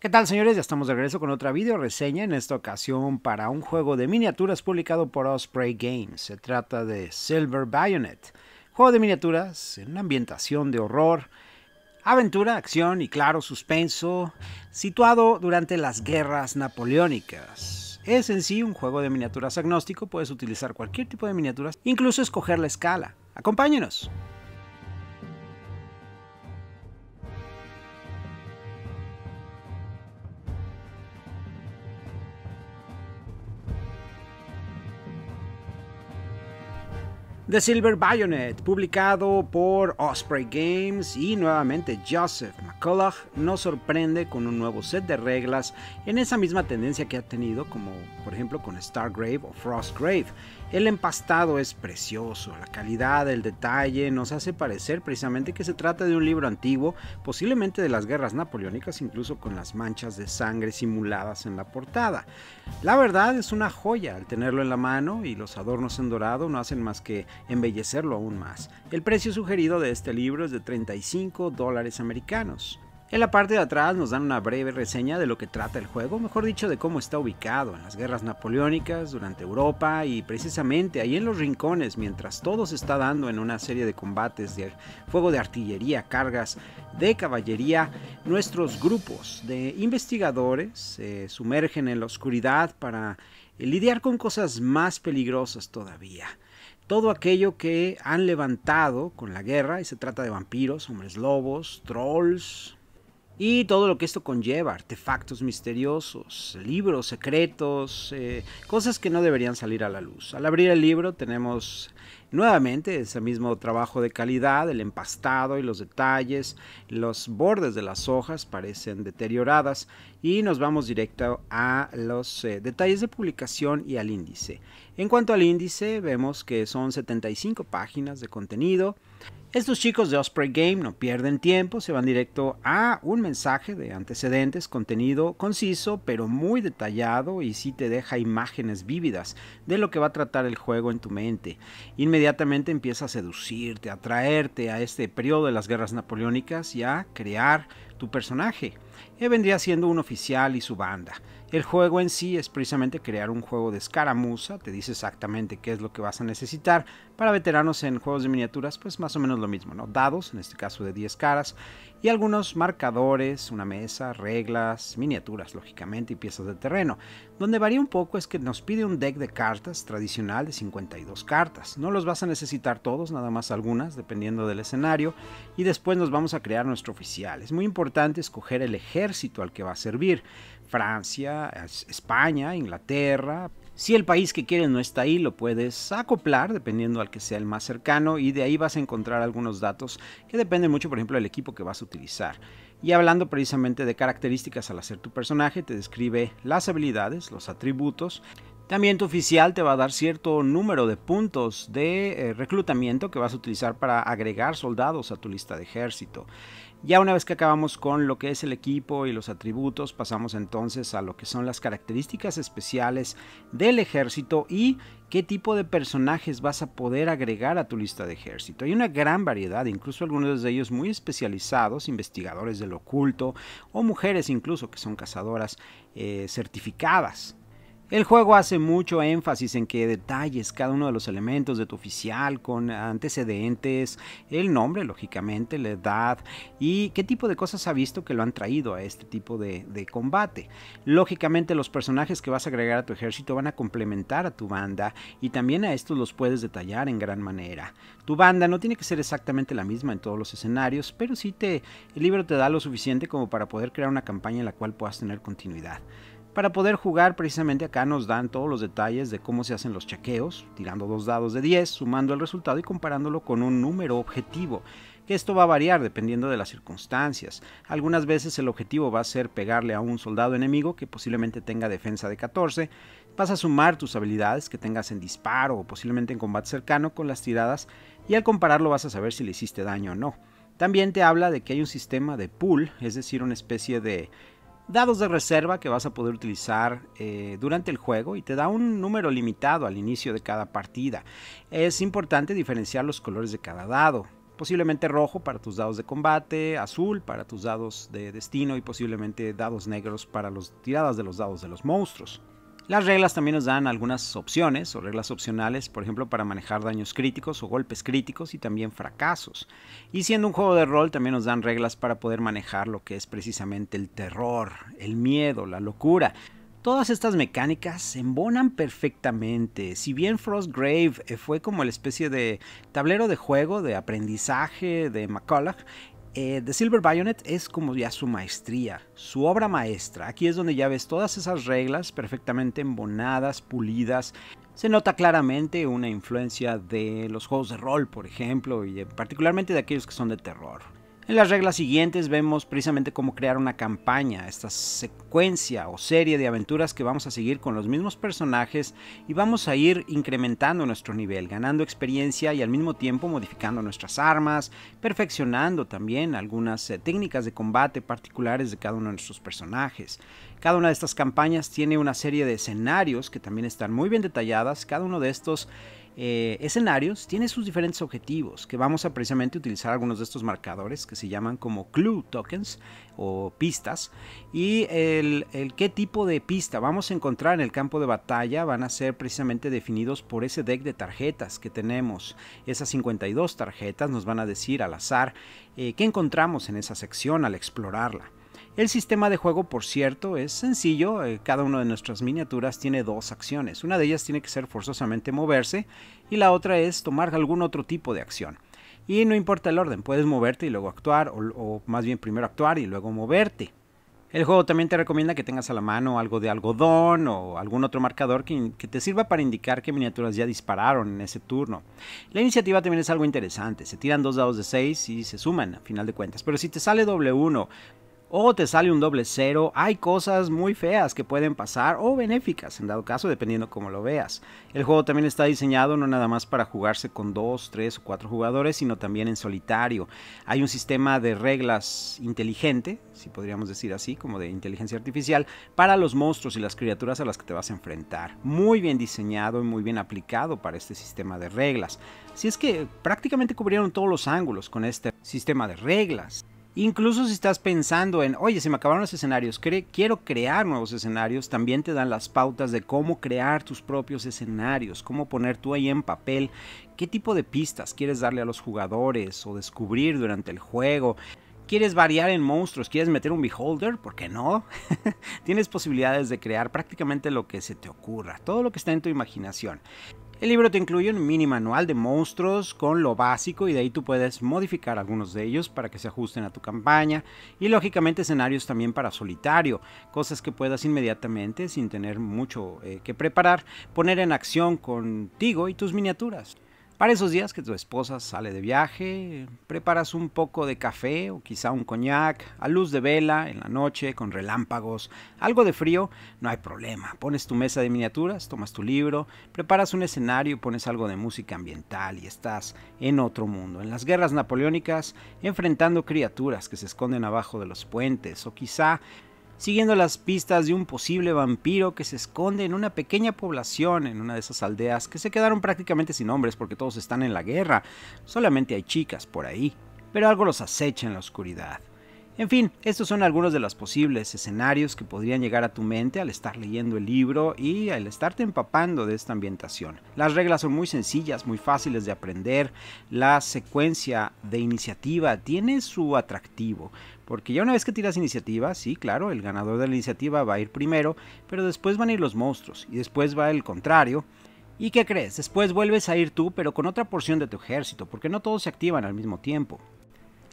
¿Qué tal señores? Ya estamos de regreso con otra video reseña, en esta ocasión para un juego de miniaturas publicado por Osprey Games. Se trata de Silver Bayonet, juego de miniaturas en una ambientación de horror, aventura, acción y claro suspenso, situado durante las guerras napoleónicas. Es en sí un juego de miniaturas agnóstico, puedes utilizar cualquier tipo de miniaturas, incluso escoger la escala. Acompáñenos. The Silver Bayonet, publicado por Osprey Games y nuevamente Joseph McCullough, nos sorprende con un nuevo set de reglas en esa misma tendencia que ha tenido como por ejemplo con Stargrave o Frostgrave. El empastado es precioso, la calidad, el detalle nos hace parecer precisamente que se trata de un libro antiguo, posiblemente de las guerras napoleónicas, incluso con las manchas de sangre simuladas en la portada. La verdad es una joya al tenerlo en la mano y los adornos en dorado no hacen más que embellecerlo aún más. El precio sugerido de este libro es de 35 dólares americanos. En la parte de atrás nos dan una breve reseña de lo que trata el juego, mejor dicho de cómo está ubicado en las guerras napoleónicas durante Europa y precisamente ahí en los rincones mientras todo se está dando en una serie de combates de fuego de artillería, cargas de caballería, nuestros grupos de investigadores se eh, sumergen en la oscuridad para lidiar con cosas más peligrosas todavía todo aquello que han levantado con la guerra, y se trata de vampiros, hombres lobos, trolls, y todo lo que esto conlleva, artefactos misteriosos, libros secretos, eh, cosas que no deberían salir a la luz. Al abrir el libro tenemos nuevamente ese mismo trabajo de calidad, el empastado y los detalles, los bordes de las hojas parecen deterioradas y nos vamos directo a los eh, detalles de publicación y al índice. En cuanto al índice, vemos que son 75 páginas de contenido. Estos chicos de Osprey Game no pierden tiempo, se van directo a un mensaje de antecedentes, contenido conciso pero muy detallado y sí te deja imágenes vívidas de lo que va a tratar el juego en tu mente. Inmediatamente empieza a seducirte, a traerte a este periodo de las guerras napoleónicas y a crear tu personaje. Y vendría siendo un oficial y su banda. El juego en sí es precisamente crear un juego de escaramuza, te dice exactamente qué es lo que vas a necesitar. Para veteranos en juegos de miniaturas, pues más o menos lo mismo, ¿no? Dados, en este caso de 10 caras, y algunos marcadores, una mesa, reglas, miniaturas, lógicamente, y piezas de terreno. Donde varía un poco es que nos pide un deck de cartas tradicional de 52 cartas. No los vas a necesitar todos, nada más algunas, dependiendo del escenario, y después nos vamos a crear nuestro oficial. Es muy importante escoger el ejército al que va a servir. Francia, España, Inglaterra. Si el país que quieres no está ahí, lo puedes acoplar dependiendo al que sea el más cercano y de ahí vas a encontrar algunos datos que dependen mucho, por ejemplo, del equipo que vas a utilizar. Y hablando precisamente de características al hacer tu personaje, te describe las habilidades, los atributos, también este tu oficial te va a dar cierto número de puntos de eh, reclutamiento que vas a utilizar para agregar soldados a tu lista de ejército. Ya una vez que acabamos con lo que es el equipo y los atributos, pasamos entonces a lo que son las características especiales del ejército y qué tipo de personajes vas a poder agregar a tu lista de ejército. Hay una gran variedad, incluso algunos de ellos muy especializados, investigadores del oculto o mujeres incluso que son cazadoras eh, certificadas. El juego hace mucho énfasis en que detalles cada uno de los elementos de tu oficial con antecedentes, el nombre, lógicamente, la edad y qué tipo de cosas ha visto que lo han traído a este tipo de, combate. Lógicamente los personajes que vas a agregar a tu ejército van a complementar a tu banda y también a estos los puedes detallar en gran manera. Tu banda no tiene que ser exactamente la misma en todos los escenarios, pero sí te, el libro te da lo suficiente como para poder crear una campaña en la cual puedas tener continuidad. Para poder jugar precisamente acá nos dan todos los detalles de cómo se hacen los chequeos, tirando dos dados de 10, sumando el resultado y comparándolo con un número objetivo, que esto va a variar dependiendo de las circunstancias. Algunas veces el objetivo va a ser pegarle a un soldado enemigo que posiblemente tenga defensa de 14, vas a sumar tus habilidades que tengas en disparo o posiblemente en combate cercano con las tiradas y al compararlo vas a saber si le hiciste daño o no. También te habla de que hay un sistema de pool, es decir, una especie de dados de reserva que vas a poder utilizar eh, durante el juego y te da un número limitado al inicio de cada partida. Es importante diferenciar los colores de cada dado. Posiblemente rojo para tus dados de combate, azul para tus dados de destino y posiblemente dados negros para las tiradas de los dados de los monstruos. Las reglas también nos dan algunas opciones o reglas opcionales, por ejemplo, para manejar daños críticos o golpes críticos y también fracasos. Y siendo un juego de rol, también nos dan reglas para poder manejar lo que es precisamente el terror, el miedo, la locura. Todas estas mecánicas se embonan perfectamente. Si bien Frostgrave eh, fue como la especie de tablero de juego de aprendizaje de McCullough. Eh, The Silver Bayonet es como ya su maestría, su obra maestra. Aquí es donde ya ves todas esas reglas perfectamente embonadas, pulidas. Se nota claramente una influencia de los juegos de rol, por ejemplo, y particularmente de aquellos que son de terror. En las reglas siguientes vemos precisamente cómo crear una campaña, esta secuencia o serie de aventuras que vamos a seguir con los mismos personajes y vamos a ir incrementando nuestro nivel, ganando experiencia y al mismo tiempo modificando nuestras armas, perfeccionando también algunas eh, técnicas de combate particulares de cada uno de nuestros personajes. Cada una de estas campañas tiene una serie de escenarios que también están muy bien detalladas, cada uno de estos eh, escenarios tiene sus diferentes objetivos, que vamos a precisamente utilizar algunos de estos marcadores que se llaman como clue tokens o pistas. Y el, qué tipo de pista vamos a encontrar en el campo de batalla van a ser precisamente definidos por ese deck de tarjetas que tenemos. Esas 52 tarjetas nos van a decir al azar eh, qué encontramos en esa sección al explorarla. El sistema de juego, por cierto, es sencillo. Eh, cada una de nuestras miniaturas tiene dos acciones. Una de ellas tiene que ser forzosamente moverse y la otra es tomar algún otro tipo de acción. Y no importa el orden, puedes moverte y luego actuar, o, más bien primero actuar y luego moverte. El juego también te recomienda que tengas a la mano algo de algodón o algún otro marcador que, que, te sirva para indicar qué miniaturas ya dispararon en ese turno. La iniciativa también es algo interesante, se tiran dos dados de 6 y se suman a final de cuentas, pero si te sale doble 1 o te sale un doble cero, hay cosas muy feas que pueden pasar o benéficas en dado caso, dependiendo cómo lo veas. El juego también está diseñado no nada más para jugarse con 2, 3 o 4 jugadores, sino también en solitario. Hay un sistema de reglas inteligente, si podríamos decir así, como de inteligencia artificial, para los monstruos y las criaturas a las que te vas a enfrentar. Muy bien diseñado y muy bien aplicado para este sistema de reglas. si es que prácticamente cubrieron todos los ángulos con este sistema de reglas. Incluso si estás pensando en, oye, se me acabaron los escenarios, quiero crear nuevos escenarios, también te dan las pautas de cómo crear tus propios escenarios, cómo poner tú ahí en papel qué tipo de pistas quieres darle a los jugadores o descubrir durante el juego. ¿Quieres variar en monstruos? ¿Quieres meter un beholder? ¿Por qué no? Tienes posibilidades de crear prácticamente lo que se te ocurra, todo lo que está en tu imaginación. El libro te incluye un mini manual de monstruos con lo básico y de ahí tú puedes modificar algunos de ellos para que se ajusten a tu campaña y lógicamente escenarios también para solitario, cosas que puedas inmediatamente sin tener mucho eh, que preparar poner en acción contigo y tus miniaturas. Para esos días que tu esposa sale de viaje, preparas un poco de café o quizá un coñac, a luz de vela, en la noche, con relámpagos, algo de frío, no hay problema. Pones tu mesa de miniaturas, tomas tu libro, preparas un escenario pones algo de música ambiental y estás en otro mundo, en las guerras napoleónicas, enfrentando criaturas que se esconden abajo de los puentes o quizá siguiendo las pistas de un posible vampiro que se esconde en una pequeña población, en una de esas aldeas que se quedaron prácticamente sin hombres porque todos están en la guerra, solamente hay chicas por ahí, pero algo los acecha en la oscuridad. En fin, estos son algunos de los posibles escenarios que podrían llegar a tu mente al estar leyendo el libro y al estarte empapando de esta ambientación. Las reglas son muy sencillas, muy fáciles de aprender, la secuencia de iniciativa tiene su atractivo, porque ya una vez que tiras iniciativa, sí, claro, el ganador de la iniciativa va a ir primero, pero después van a ir los monstruos y después va el contrario, ¿Y qué crees? Después vuelves a ir tú, pero con otra porción de tu ejército, porque no todos se activan al mismo tiempo.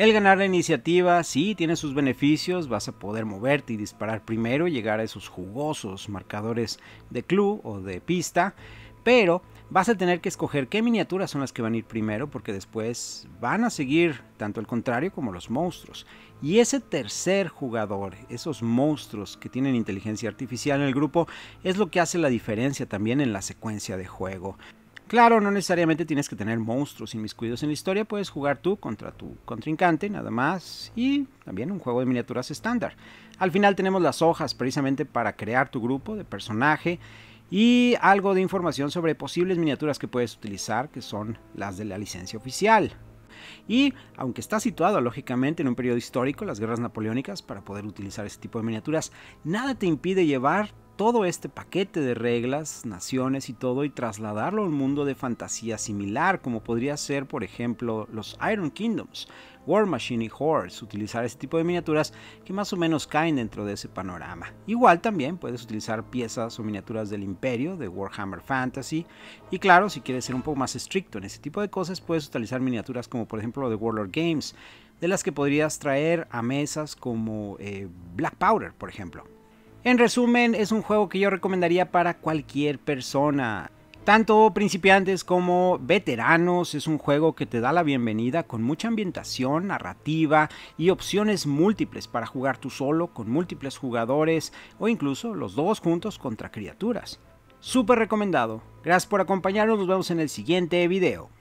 El ganar la iniciativa sí tiene sus beneficios, vas a poder moverte y disparar primero y llegar a esos jugosos marcadores de club o de pista, pero vas a tener que escoger qué miniaturas son las que van a ir primero porque después van a seguir tanto el contrario como los monstruos. Y ese tercer jugador, esos monstruos que tienen inteligencia artificial en el grupo, es lo que hace la diferencia también en la secuencia de juego. Claro, no necesariamente tienes que tener monstruos inmiscuidos en la historia, puedes jugar tú contra tu contrincante, nada más, y también un juego de miniaturas estándar. Al final tenemos las hojas precisamente para crear tu grupo de personaje y algo de información sobre posibles miniaturas que puedes utilizar, que son las de la licencia oficial. Y aunque está situado lógicamente en un periodo histórico, las guerras napoleónicas, para poder utilizar este tipo de miniaturas, nada te impide llevar todo este paquete de reglas, naciones y todo y trasladarlo a un mundo de fantasía similar, como podría ser, por ejemplo, los Iron Kingdoms, War Machine y Horse, utilizar ese tipo de miniaturas que más o menos caen dentro de ese panorama. Igual también puedes utilizar piezas o miniaturas del Imperio, de Warhammer Fantasy, y claro, si quieres ser un poco más estricto en ese tipo de cosas, puedes utilizar miniaturas como por ejemplo de Warlord Games, de las que podrías traer a mesas como eh, Black Powder, por ejemplo. En resumen, es un juego que yo recomendaría para cualquier persona. Tanto principiantes como veteranos, es un juego que te da la bienvenida con mucha ambientación, narrativa y opciones múltiples para jugar tú solo, con múltiples jugadores o incluso los dos juntos contra criaturas. Súper recomendado. Gracias por acompañarnos, nos vemos en el siguiente video.